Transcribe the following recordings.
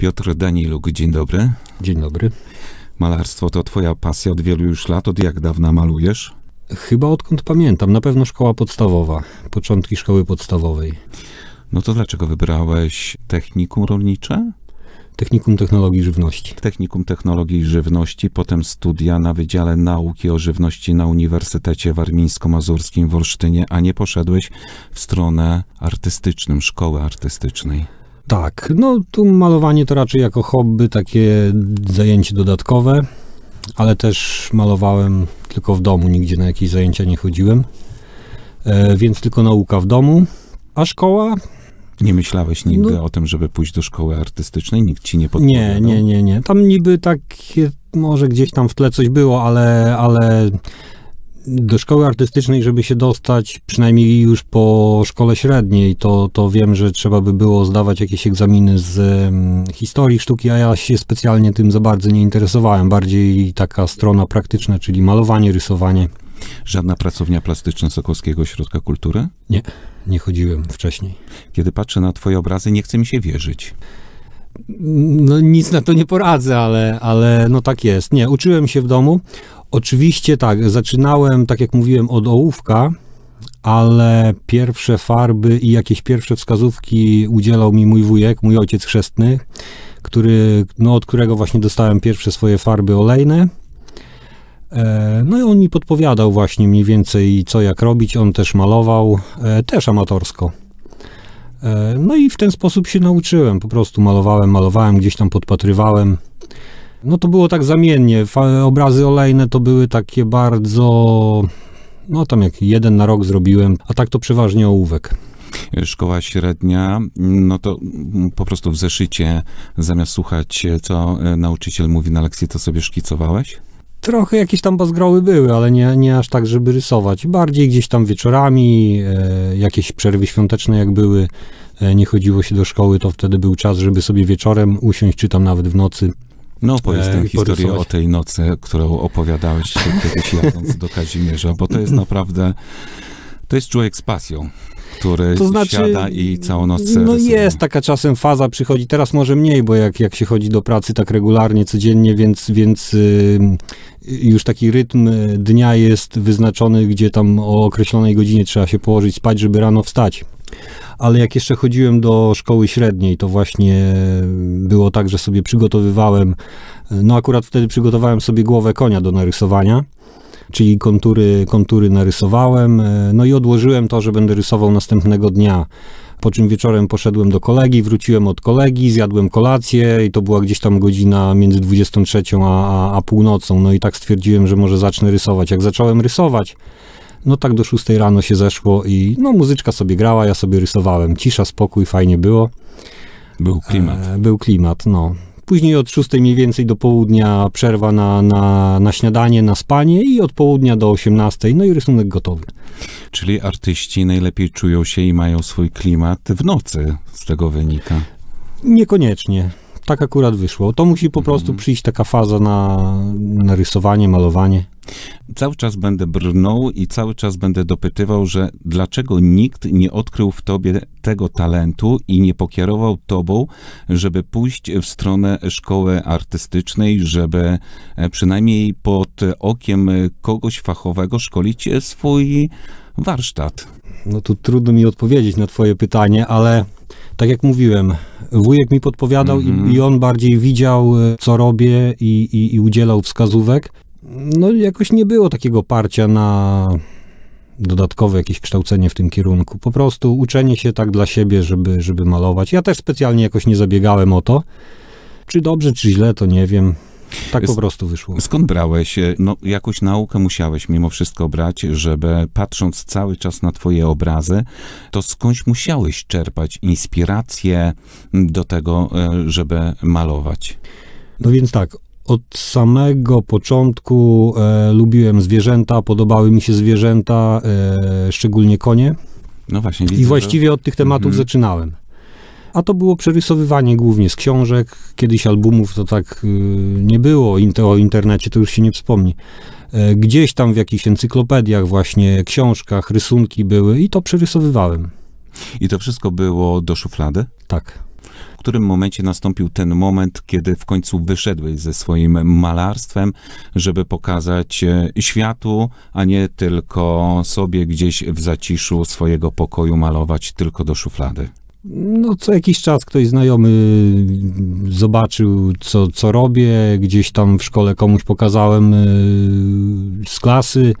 Piotr Daniluk, dzień dobry. Dzień dobry. Malarstwo to twoja pasja od wielu już lat. Od jak dawna malujesz? Chyba odkąd pamiętam. Na pewno szkoła podstawowa. Początki szkoły podstawowej. No to dlaczego wybrałeś technikum rolnicze? Technikum Technologii Żywności. Technikum Technologii Żywności, potem studia na Wydziale Nauki o Żywności na Uniwersytecie Warmińsko-Mazurskim w Olsztynie, a nie poszedłeś w stronę artystyczną, szkoły artystycznej. Tak, no tu malowanie to raczej jako hobby, takie zajęcie dodatkowe, ale też malowałem tylko w domu, nigdzie na jakieś zajęcia nie chodziłem, e, więc tylko nauka w domu, a szkoła... Nie myślałeś nigdy no, o tym, żeby pójść do szkoły artystycznej? Nikt ci nie podpowiadał? Nie, nie, nie, nie. Tam niby tak może gdzieś tam w tle coś było, ale, ale do szkoły artystycznej, żeby się dostać, przynajmniej już po szkole średniej, to, to wiem, że trzeba by było zdawać jakieś egzaminy z historii sztuki, a ja się specjalnie tym za bardzo nie interesowałem. Bardziej taka strona praktyczna, czyli malowanie, rysowanie. Żadna pracownia plastyczna Sokolskiego Ośrodka Kultury? Nie, nie chodziłem wcześniej. Kiedy patrzę na twoje obrazy, nie chce mi się wierzyć. No nic na to nie poradzę, ale, ale no tak jest. Nie, uczyłem się w domu. Oczywiście tak, zaczynałem, tak jak mówiłem, od ołówka, ale pierwsze farby i jakieś pierwsze wskazówki udzielał mi mój wujek, mój ojciec chrzestny, który, no, od którego właśnie dostałem pierwsze swoje farby olejne. E, no i on mi podpowiadał właśnie mniej więcej co jak robić, on też malował, e, też amatorsko. E, no i w ten sposób się nauczyłem, po prostu malowałem, malowałem, gdzieś tam podpatrywałem. No to było tak zamiennie. Obrazy olejne to były takie bardzo... No tam jak jeden na rok zrobiłem, a tak to przeważnie ołówek szkoła średnia, no to po prostu w zeszycie, zamiast słuchać, co e, nauczyciel mówi na lekcji, to sobie szkicowałeś? Trochę jakieś tam bazgroły były, ale nie, nie aż tak, żeby rysować. Bardziej gdzieś tam wieczorami, e, jakieś przerwy świąteczne jak były, e, nie chodziło się do szkoły, to wtedy był czas, żeby sobie wieczorem usiąść, czy tam nawet w nocy no, powiedz e, tę historię o tej nocy, którą opowiadałeś kiedyś jadąc do Kazimierza, bo to jest naprawdę, to jest człowiek z pasją który to znaczy, siada i całą noc No jest taka czasem faza, przychodzi teraz może mniej, bo jak, jak się chodzi do pracy tak regularnie, codziennie, więc, więc już taki rytm y, dnia jest wyznaczony, gdzie tam o określonej godzinie trzeba się położyć spać, żeby rano wstać ale jak jeszcze chodziłem do szkoły średniej, to właśnie było tak, że sobie przygotowywałem, no akurat wtedy przygotowałem sobie głowę konia do narysowania, czyli kontury, kontury narysowałem, e, no i odłożyłem to, że będę rysował następnego dnia. Po czym wieczorem poszedłem do kolegi, wróciłem od kolegi, zjadłem kolację i to była gdzieś tam godzina między 23 a, a, a północą. No i tak stwierdziłem, że może zacznę rysować. Jak zacząłem rysować, no tak do 6 rano się zeszło i no muzyczka sobie grała, ja sobie rysowałem. Cisza, spokój, fajnie było. Był klimat. E, był klimat, no. Później od 6 mniej więcej do południa przerwa na, na, na śniadanie, na spanie i od południa do 18, no i rysunek gotowy. Czyli artyści najlepiej czują się i mają swój klimat w nocy, z tego wynika. Niekoniecznie tak akurat wyszło. To musi po prostu mhm. przyjść taka faza na, na rysowanie, malowanie. Cały czas będę brnął i cały czas będę dopytywał, że dlaczego nikt nie odkrył w tobie tego talentu i nie pokierował tobą, żeby pójść w stronę szkoły artystycznej, żeby e, przynajmniej pod okiem kogoś fachowego szkolić swój warsztat. No tu trudno mi odpowiedzieć na twoje pytanie, ale tak jak mówiłem, wujek mi podpowiadał mm -hmm. i, mhm. i, on bardziej widział, e, co robię i, i, i udzielał wskazówek. No jakoś nie było takiego parcia na dodatkowe jakieś kształcenie w tym kierunku. Po prostu uczenie się tak dla siebie, żeby, żeby malować. Ja też specjalnie jakoś nie zabiegałem o to. Czy dobrze, czy źle, to nie wiem. Tak po prostu wyszło. Skąd brałeś? E, no, jakąś naukę musiałeś mimo wszystko brać, żeby patrząc cały czas na twoje obrazy, to skądś musiałeś czerpać inspirację do tego, e, żeby malować? No więc tak, od samego początku e, lubiłem zwierzęta, podobały mi się zwierzęta, e, szczególnie konie. No właśnie. Widzę, I właściwie od tych tematów mm. zaczynałem a to było przerysowywanie głównie z książek. Kiedyś albumów to tak y, nie było, o internecie to już się nie wspomni. E, gdzieś tam w jakichś encyklopediach, właśnie książkach, rysunki były i to przerysowywałem. I to wszystko było do szuflady? Tak. W którym momencie nastąpił ten moment, kiedy w końcu wyszedłeś ze swoim malarstwem, żeby pokazać e, światu, a nie tylko sobie gdzieś w zaciszu swojego pokoju malować tylko do szuflady? no, co jakiś czas ktoś znajomy zobaczył, co, co robię, gdzieś tam w szkole komuś pokazałem y, z klasy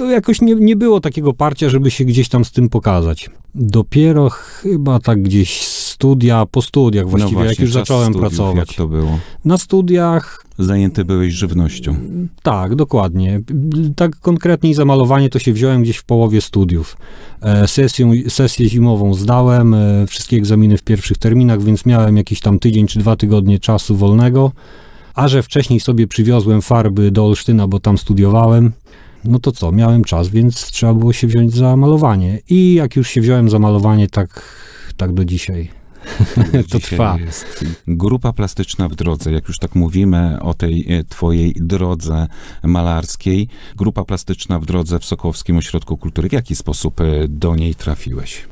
to jakoś nie, nie było takiego parcia, żeby się gdzieś tam z tym pokazać. Dopiero chyba tak gdzieś studia, po studiach no właściwie, no właśnie, jak już zacząłem studiów, pracować. Jak to było? Na studiach. Zajęty byłeś żywnością. Tak, dokładnie. Tak konkretnie, zamalowanie to się wziąłem gdzieś w połowie studiów. E, sesję, sesję zimową zdałem, e, wszystkie egzaminy w pierwszych terminach, więc miałem jakiś tam tydzień czy dwa tygodnie czasu wolnego. A że wcześniej sobie przywiozłem farby do Olsztyna, bo tam studiowałem, no to co, miałem czas, więc trzeba było się wziąć za malowanie. I jak już się wziąłem za malowanie, tak, tak do dzisiaj to trwa. Jest grupa plastyczna w drodze. Jak już tak mówimy o tej e, twojej drodze malarskiej, grupa plastyczna w drodze w Sokowskim Ośrodku Kultury. W jaki sposób e, do niej trafiłeś?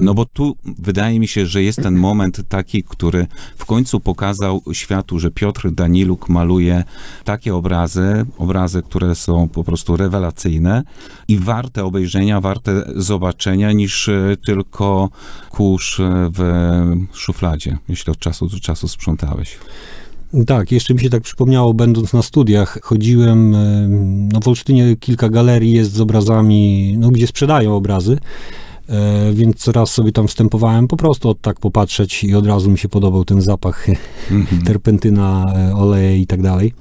No bo tu wydaje mi się, że jest ten moment taki, który w końcu pokazał światu, że Piotr Daniluk maluje takie obrazy, obrazy, które są po prostu rewelacyjne i warte obejrzenia, warte zobaczenia niż e, tylko kurz e, w szufladzie, jeśli od czasu do czasu sprzątałeś. Tak, jeszcze mi się tak przypomniało, będąc na studiach, chodziłem, e, no w Olsztynie kilka galerii jest z obrazami, no gdzie sprzedają obrazy E, więc raz sobie tam wstępowałem po prostu od tak popatrzeć i od razu mi się podobał ten zapach mm -hmm. terpentyna, e, oleje i tak dalej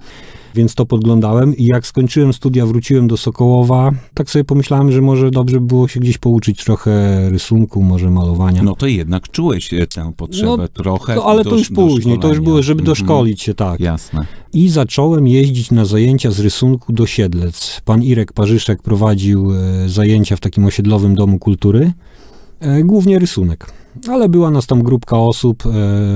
więc to podglądałem i jak skończyłem studia, wróciłem do Sokołowa, tak sobie pomyślałem, że może dobrze było się gdzieś pouczyć trochę rysunku, może malowania. No to jednak czułeś e, tę potrzebę no, trochę. To, ale do, to już później, to już było, żeby mhm. doszkolić się, tak. Jasne. I zacząłem jeździć na zajęcia z rysunku do Siedlec. Pan Irek Parzyszek prowadził e, zajęcia w takim osiedlowym domu kultury, e, głównie rysunek. Ale była nas tam grupka osób,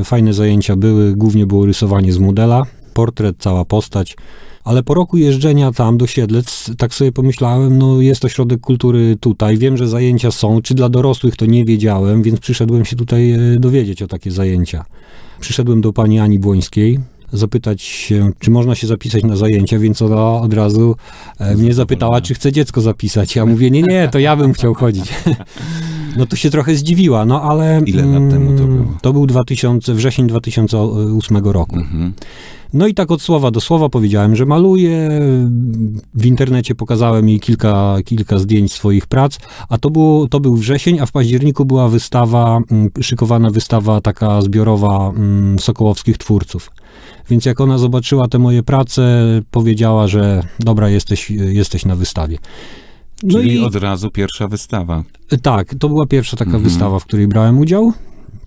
fajne zajęcia były, głównie było rysowanie z modela portret, cała postać. Ale po roku jeżdżenia tam do Siedlec, tak sobie pomyślałem, no jest ośrodek kultury tutaj, wiem, że zajęcia są, czy dla dorosłych to nie wiedziałem, więc przyszedłem się tutaj e, dowiedzieć o takie zajęcia. Przyszedłem do pani Ani Błońskiej, zapytać się, czy można się zapisać na zajęcia, więc ona od razu e, mnie zapytała, czy chce dziecko zapisać. Ja mówię, nie, nie, to ja bym chciał chodzić. No to się trochę zdziwiła, no ale... Ile lat mm, temu to było? To był 2000, wrzesień 2008 roku. Mhm. No i tak od słowa do słowa powiedziałem, że maluję. W internecie pokazałem jej kilka, kilka zdjęć swoich prac, a to, było, to był wrzesień, a w październiku była wystawa, mm, szykowana wystawa taka zbiorowa mm, sokołowskich twórców. Więc jak ona zobaczyła te moje prace, powiedziała, że dobra, jesteś, jesteś na wystawie. No Czyli i... od razu pierwsza wystawa. Tak, to była pierwsza taka mhm. wystawa, w której brałem udział.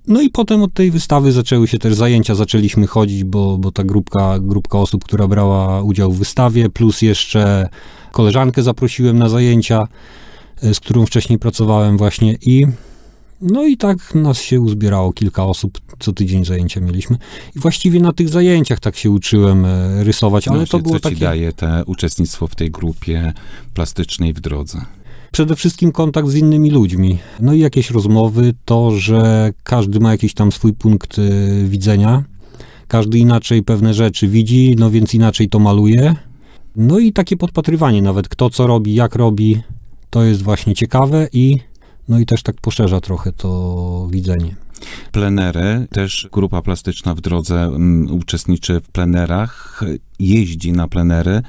No i potem od tej wystawy zaczęły się też zajęcia, zaczęliśmy chodzić, bo, bo ta grupka, grupka osób, która brała udział w wystawie, plus jeszcze koleżankę zaprosiłem na zajęcia, e, z którą wcześniej pracowałem właśnie i no i tak nas się uzbierało kilka osób, co tydzień zajęcia mieliśmy. I właściwie na tych zajęciach tak się uczyłem e, rysować, ale no to było co takie... Co ci daje te uczestnictwo w tej grupie plastycznej w drodze? Przede wszystkim kontakt z innymi ludźmi. No i jakieś rozmowy, to, że każdy ma jakiś tam swój punkt e, widzenia. Każdy inaczej pewne rzeczy widzi, no więc inaczej to maluje. No i takie podpatrywanie nawet, kto co robi, jak robi, to jest właśnie ciekawe i no i też tak poszerza trochę to widzenie. Plenery, też grupa plastyczna w drodze m, mm, uczestniczy w plenerach, jeździ na plenery.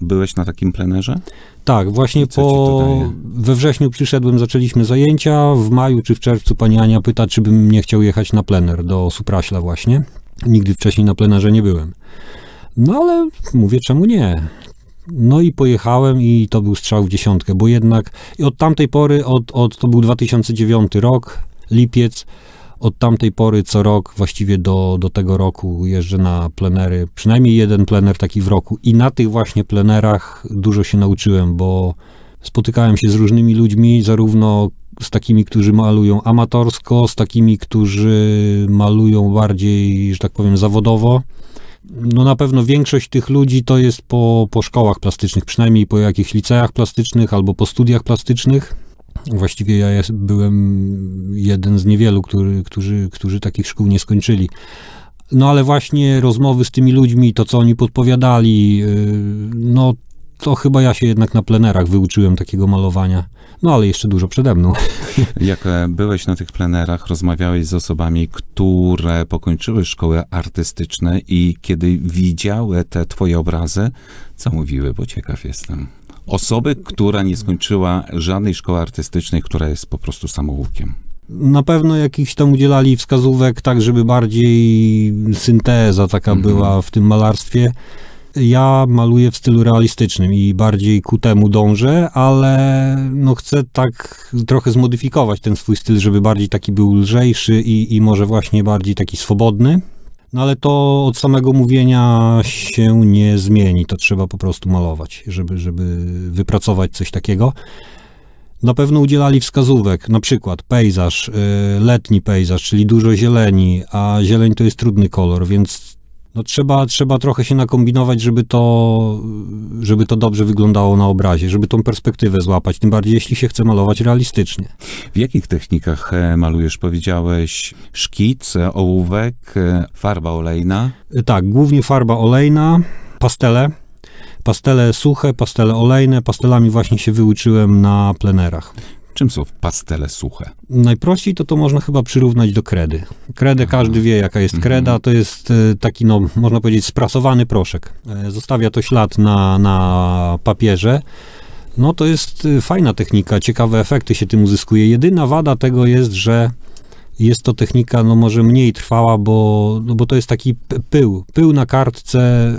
Byłeś na takim plenerze? Tak, właśnie po, we wrześniu przyszedłem, zaczęliśmy zajęcia, w maju czy w czerwcu pani Ania pyta, czy bym nie chciał jechać na plener do Supraśla właśnie. Nigdy wcześniej na plenerze nie byłem. No ale mówię, czemu nie? No i pojechałem i to był strzał w dziesiątkę, bo jednak i od tamtej pory, od, od, to był 2009 rok, lipiec, od tamtej pory co rok, właściwie do, do tego roku jeżdżę na plenery, przynajmniej jeden plener taki w roku i na tych właśnie plenerach dużo się nauczyłem, bo spotykałem się z różnymi ludźmi, zarówno z takimi, którzy malują amatorsko, z takimi, którzy malują bardziej, że tak powiem, zawodowo no na pewno większość tych ludzi to jest po, po szkołach plastycznych, przynajmniej po jakichś liceach plastycznych albo po studiach plastycznych. Właściwie ja jest, byłem jeden z niewielu, który, którzy, którzy takich szkół nie skończyli. No ale właśnie rozmowy z tymi ludźmi, to co oni podpowiadali, y, no to chyba ja się jednak na plenerach wyuczyłem takiego malowania. No ale jeszcze dużo przede mną. Jak e, byłeś na tych plenerach, rozmawiałeś z osobami, które pokończyły szkoły artystyczne i kiedy widziały te twoje obrazy, co mówiły, bo ciekaw jestem. Osoby, która nie skończyła żadnej szkoły artystycznej, która jest po prostu samoukiem. Na pewno jakichś tam udzielali wskazówek, tak żeby bardziej synteza taka mhm. była w tym malarstwie ja maluję w stylu realistycznym i bardziej ku temu dążę, ale no chcę tak trochę zmodyfikować ten swój styl, żeby bardziej taki był lżejszy i, i może właśnie bardziej taki swobodny. No ale to od samego mówienia się nie zmieni, to trzeba po prostu malować, żeby, żeby wypracować coś takiego. Na pewno udzielali wskazówek, na przykład pejzaż, y, letni pejzaż, czyli dużo zieleni, a zieleń to jest trudny kolor, więc no trzeba, trzeba trochę się nakombinować, żeby to, żeby to dobrze wyglądało na obrazie, żeby tą perspektywę złapać, tym bardziej jeśli się chce malować realistycznie. W jakich technikach e, malujesz? Powiedziałeś szkic, e, ołówek, e, farba olejna? Tak, głównie farba olejna, pastele, pastele suche, pastele olejne. Pastelami właśnie się wyuczyłem na plenerach. Czym są pastele suche? Najprościej to to można chyba przyrównać do kredy. Kredę Aha. każdy wie, jaka jest mhm. kreda. To jest e, taki, no, można powiedzieć, sprasowany proszek. E, zostawia to ślad na, na papierze. No to jest e, fajna technika, ciekawe efekty się tym uzyskuje. Jedyna wada tego jest, że jest to technika, no może mniej trwała, bo, no bo to jest taki pył. Pył na kartce,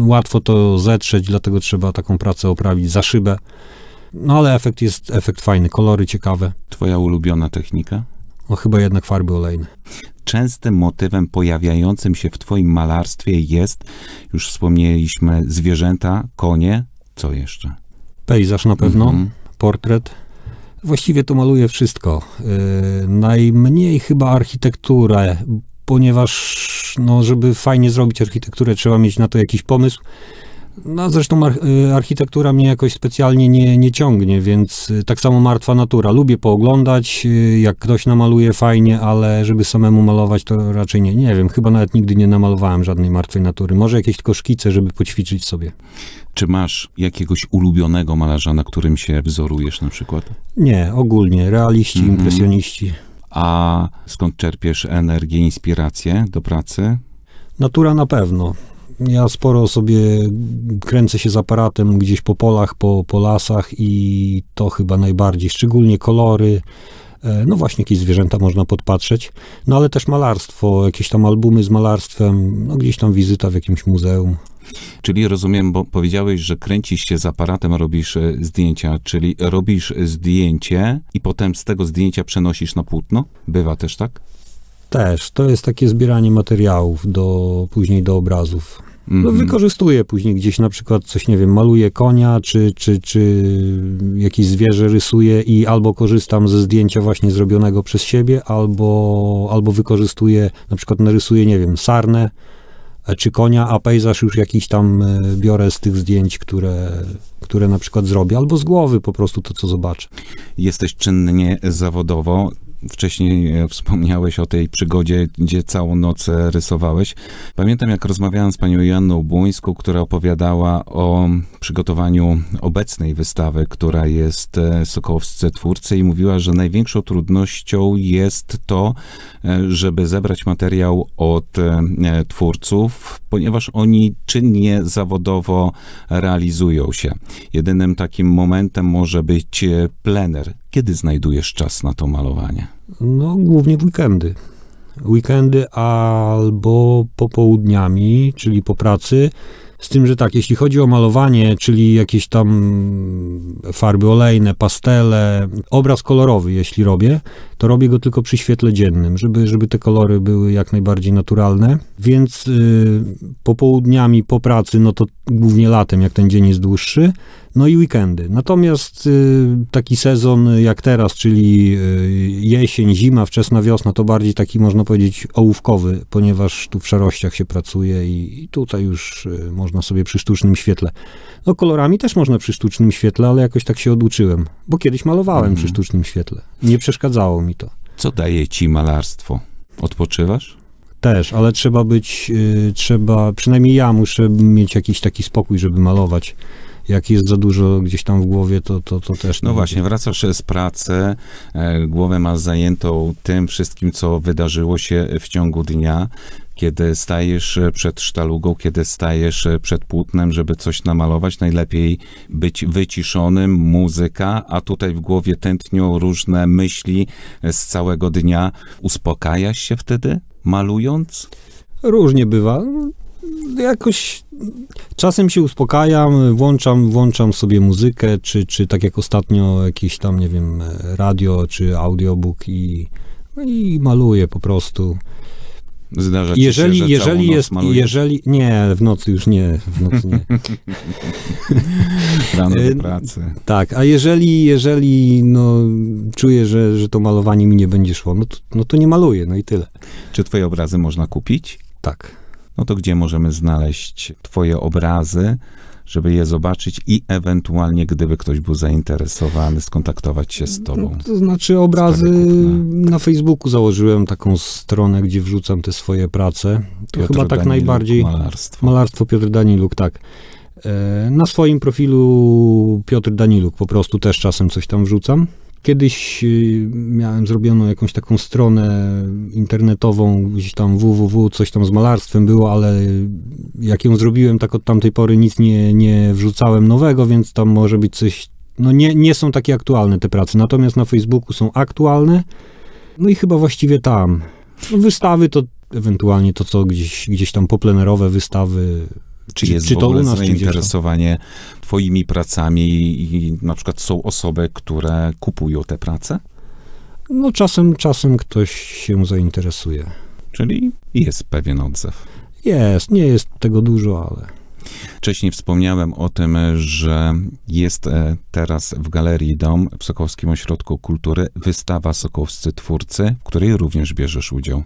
łatwo to zetrzeć, dlatego trzeba taką pracę oprawić za szybę. No ale efekt jest efekt fajny, kolory ciekawe. Twoja ulubiona technika? No chyba jednak farby olejne. Częstym motywem pojawiającym się w twoim malarstwie jest, już wspomnieliśmy, zwierzęta, konie, co jeszcze? Pejzaż na pewno, mm -hmm. portret. Właściwie to maluję wszystko. Yy, najmniej chyba architekturę, ponieważ no, żeby fajnie zrobić architekturę, trzeba mieć na to jakiś pomysł. No zresztą y, architektura mnie jakoś specjalnie nie, nie ciągnie, więc y, tak samo martwa natura. Lubię pooglądać, y, jak ktoś namaluje fajnie, ale żeby samemu malować to raczej nie. Nie wiem, chyba nawet nigdy nie namalowałem żadnej martwej natury. Może jakieś tylko szkice, żeby poćwiczyć sobie. Czy masz jakiegoś ulubionego malarza, na którym się wzorujesz na przykład? Nie, ogólnie. Realiści, mm impresjoniści. A skąd czerpiesz energię, inspirację do pracy? Natura na pewno ja sporo sobie kręcę się z aparatem gdzieś po polach, po, po lasach i to chyba najbardziej, szczególnie kolory, e, no właśnie jakieś zwierzęta można podpatrzeć, no ale też malarstwo, jakieś tam albumy z malarstwem, no gdzieś tam wizyta w jakimś muzeum. Czyli rozumiem, bo powiedziałeś, że kręcisz się z aparatem, robisz e, zdjęcia, czyli robisz zdjęcie i potem z tego zdjęcia przenosisz na płótno? Bywa też tak? Też, to jest takie zbieranie materiałów do, później do obrazów. No, mhm. wykorzystuję później gdzieś na przykład coś, nie wiem, maluję konia, czy, czy, czy jakieś zwierzę rysuję i albo korzystam ze zdjęcia właśnie zrobionego przez siebie, albo, albo wykorzystuję, na przykład narysuję, nie wiem, sarnę e, czy konia, a pejzaż już jakiś tam e, biorę z tych zdjęć, które, które na przykład zrobię, albo z głowy po prostu to, co zobaczę. Jesteś czynnie zawodowo, Wcześniej e, wspomniałeś o tej przygodzie, gdzie całą noc e, rysowałeś. Pamiętam, jak rozmawiałem z panią Joanną Błońską, która opowiadała o przygotowaniu obecnej wystawy, która jest e, Sokołowscy Twórcy i mówiła, że największą trudnością jest to, żeby zebrać materiał od twórców, ponieważ oni czynnie zawodowo realizują się. Jedynym takim momentem może być plener, kiedy znajdujesz czas na to malowanie? No, głównie w weekendy. Weekendy albo popołudniami, czyli po pracy. Z tym, że tak, jeśli chodzi o malowanie, czyli jakieś tam farby olejne, pastele, obraz kolorowy, jeśli robię, to robię go tylko przy świetle dziennym, żeby, żeby te kolory były jak najbardziej naturalne. Więc yy, popołudniami po pracy, no to głównie latem, jak ten dzień jest dłuższy, no i weekendy. Natomiast y, taki sezon jak teraz, czyli y, jesień, zima, wczesna wiosna, to bardziej taki można powiedzieć ołówkowy, ponieważ tu w szarościach się pracuje i, tutaj już y, można sobie przy sztucznym świetle. No kolorami też można przy sztucznym świetle, ale jakoś tak się oduczyłem, bo kiedyś malowałem mhm. przy sztucznym świetle. Nie przeszkadzało mi to. Co daje ci malarstwo? Odpoczywasz? Też, ale trzeba być, trzeba, przynajmniej ja muszę mieć jakiś taki spokój, żeby malować jak jest za dużo gdzieś tam w głowie, to, to, to też... No właśnie, będzie. wracasz z pracy, e, głowę masz zajętą tym wszystkim, co wydarzyło się w ciągu dnia, kiedy stajesz przed sztalugą, kiedy stajesz przed płótnem, żeby coś namalować, najlepiej być wyciszonym, muzyka, a tutaj w głowie tętnią różne myśli z całego dnia. Uspokajasz się wtedy, malując? Różnie bywa jakoś czasem się uspokajam, włączam, włączam sobie muzykę, czy, czy tak jak ostatnio jakieś tam, nie wiem, radio, czy audiobook i, no i maluję po prostu. Zdarza ci jeżeli, się, że jeżeli całą jest, jeżeli nie, w nocy już nie, w nocy nie. Rano do e, pracy. Tak, a jeżeli, jeżeli no, czuję, że, że to malowanie mi nie będzie szło, no to, no to nie maluję, no i tyle. Czy twoje obrazy można kupić? Tak no to gdzie możemy znaleźć Twoje obrazy, żeby je zobaczyć i ewentualnie, gdyby ktoś był zainteresowany, skontaktować się z no Tobą? To znaczy obrazy, na... na Facebooku założyłem taką stronę, gdzie wrzucam te swoje prace. To Piotr chyba tak Daniluk, najbardziej... Malarstwo. Malarstwo Piotr Daniluk, tak. E, na swoim profilu Piotr Daniluk po prostu też czasem coś tam wrzucam. Kiedyś y, miałem zrobioną jakąś taką stronę internetową, gdzieś tam www, coś tam z malarstwem było, ale jak ją zrobiłem, tak od tamtej pory nic nie, nie wrzucałem nowego, więc tam może być coś, no nie, nie są takie aktualne te prace, natomiast na Facebooku są aktualne, no i chyba właściwie tam. No, wystawy to ewentualnie to, co gdzieś, gdzieś tam poplenerowe wystawy, czy, czy jest w ogóle zainteresowanie twoimi pracami i, i na przykład są osoby, które kupują te prace? No czasem, czasem ktoś się zainteresuje. Czyli jest pewien odzew. Jest, nie jest tego dużo, ale. Wcześniej wspomniałem o tym, że jest e, teraz w Galerii Dom w Sokowskim Ośrodku Kultury wystawa Sokowscy Twórcy, w której również bierzesz udział.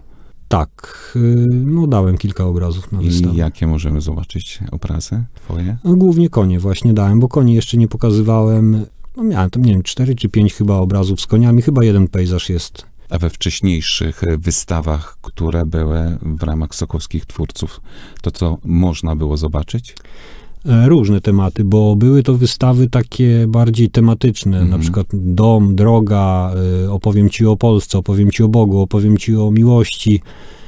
Tak, y, no dałem kilka obrazów na wystawę. I jakie możemy zobaczyć obrazy twoje? No, głównie konie właśnie dałem, bo konie jeszcze nie pokazywałem. No miałem tam, nie wiem, cztery czy pięć chyba obrazów z koniami, chyba jeden pejzaż jest. A we wcześniejszych wystawach, które były w ramach Sokowskich Twórców, to co można było zobaczyć? E, różne tematy, bo były to wystawy takie bardziej tematyczne, na mhm. przykład dom, droga, e, opowiem ci o Polsce, opowiem ci o Bogu, opowiem ci o miłości,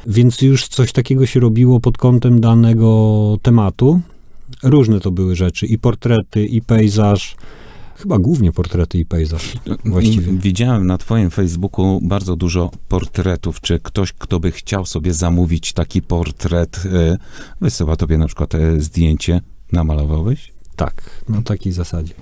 więc już coś takiego się robiło pod kątem danego tematu. Różne to były rzeczy, i portrety, i pejzaż, Chyba głównie portrety i pejzaż. Właściwie. Widziałem na Twoim Facebooku bardzo dużo portretów. Czy ktoś, kto by chciał sobie zamówić taki portret, e, wysyła Tobie na przykład zdjęcie Namalowałeś? Tak, na takiej zasadzie.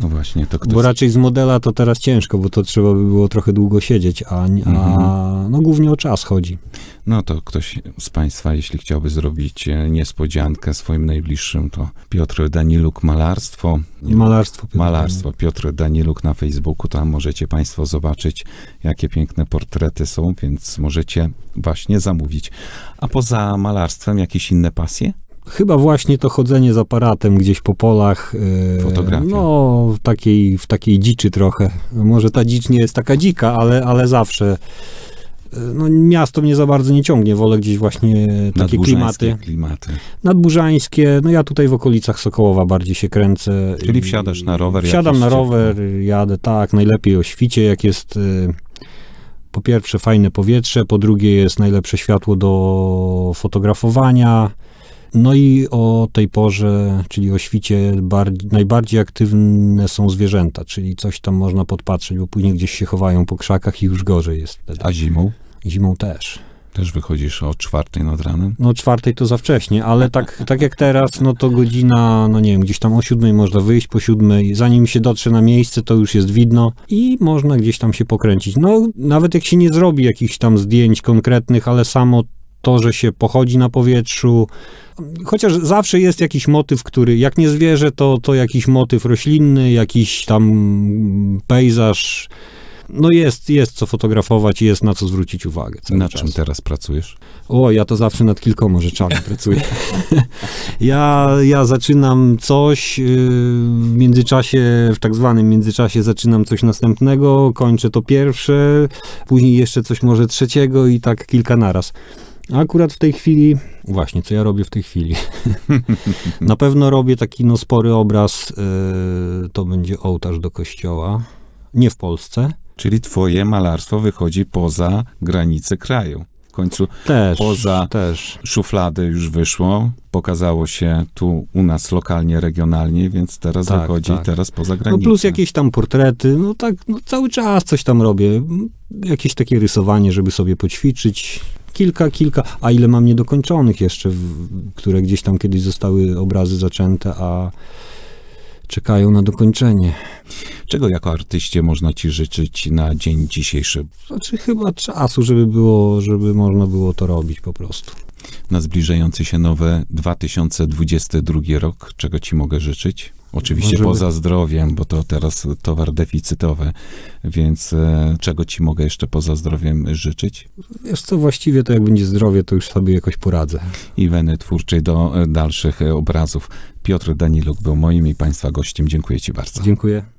No właśnie, to ktoś... Bo raczej z modela to teraz ciężko, bo to trzeba by było trochę długo siedzieć, a, a mhm. no głównie o czas chodzi. No to ktoś z Państwa, jeśli chciałby zrobić e, niespodziankę swoim najbliższym, to Piotr Daniluk Malarstwo. Malarstwo. Piotr Malarstwo. Piotr Daniluk na Facebooku, tam możecie Państwo zobaczyć, jakie piękne portrety są, więc możecie właśnie zamówić. A poza malarstwem jakieś inne pasje? Chyba właśnie to chodzenie z aparatem gdzieś po polach. E, Fotografia. No, w takiej, w takiej dziczy trochę. Może ta dzicz nie jest taka dzika, ale, ale zawsze. E, no, miasto mnie za bardzo nie ciągnie, wolę gdzieś właśnie takie klimaty. klimaty. Nadburzańskie. No ja tutaj w okolicach Sokołowa bardziej się kręcę. Czyli wsiadasz na rower? Wsiadam na rower, jadę tak, najlepiej o świcie, jak jest e, po pierwsze fajne powietrze, po drugie jest najlepsze światło do fotografowania. No i o tej porze, czyli o świcie, najbardziej aktywne są zwierzęta, czyli coś tam można podpatrzeć, bo później gdzieś się chowają po krzakach i już gorzej jest wtedy. A zimą? Zimą też. Też wychodzisz o czwartej nad ranem? No czwartej to za wcześnie, ale tak, tak jak teraz, no to godzina, no nie wiem, gdzieś tam o siódmej można wyjść, po siódmej, zanim się dotrze na miejsce, to już jest widno i można gdzieś tam się pokręcić. No nawet jak się nie zrobi jakichś tam zdjęć konkretnych, ale samo to, że się pochodzi na powietrzu. Chociaż zawsze jest jakiś motyw, który, jak nie zwierzę, to, to jakiś motyw roślinny, jakiś tam pejzaż. No jest, jest co fotografować i jest na co zwrócić uwagę. Na czas. czym teraz pracujesz? O, ja to zawsze nad kilkoma rzeczami pracuję. ja, ja zaczynam coś y, w międzyczasie, w tak zwanym międzyczasie zaczynam coś następnego, kończę to pierwsze, później jeszcze coś może trzeciego i tak kilka naraz. A akurat w tej chwili, właśnie, co ja robię w tej chwili? Na pewno robię taki no, spory obraz, yy, to będzie ołtarz do kościoła, nie w Polsce. Czyli twoje malarstwo wychodzi poza granice kraju. W końcu też, poza też. szufladę już wyszło, pokazało się tu u nas lokalnie, regionalnie, więc teraz tak, wychodzi tak. teraz poza granicę. No plus jakieś tam portrety, no tak, no cały czas coś tam robię. Jakieś takie rysowanie, żeby sobie poćwiczyć, kilka, kilka, a ile mam niedokończonych jeszcze, w, które gdzieś tam kiedyś zostały obrazy zaczęte, a czekają na dokończenie. Czego jako artyście można ci życzyć na dzień dzisiejszy? Znaczy chyba czasu, żeby było, żeby można było to robić po prostu. Na zbliżający się nowe 2022 rok, czego ci mogę życzyć? Oczywiście Możemy... poza zdrowiem, bo to teraz towar deficytowy, więc e, czego ci mogę jeszcze poza zdrowiem życzyć? Wiesz co, właściwie to jak będzie zdrowie, to już sobie jakoś poradzę. I weny twórczej do e, dalszych e, obrazów. Piotr Daniluk był moim i Państwa gościem. Dziękuję Ci bardzo. Dziękuję.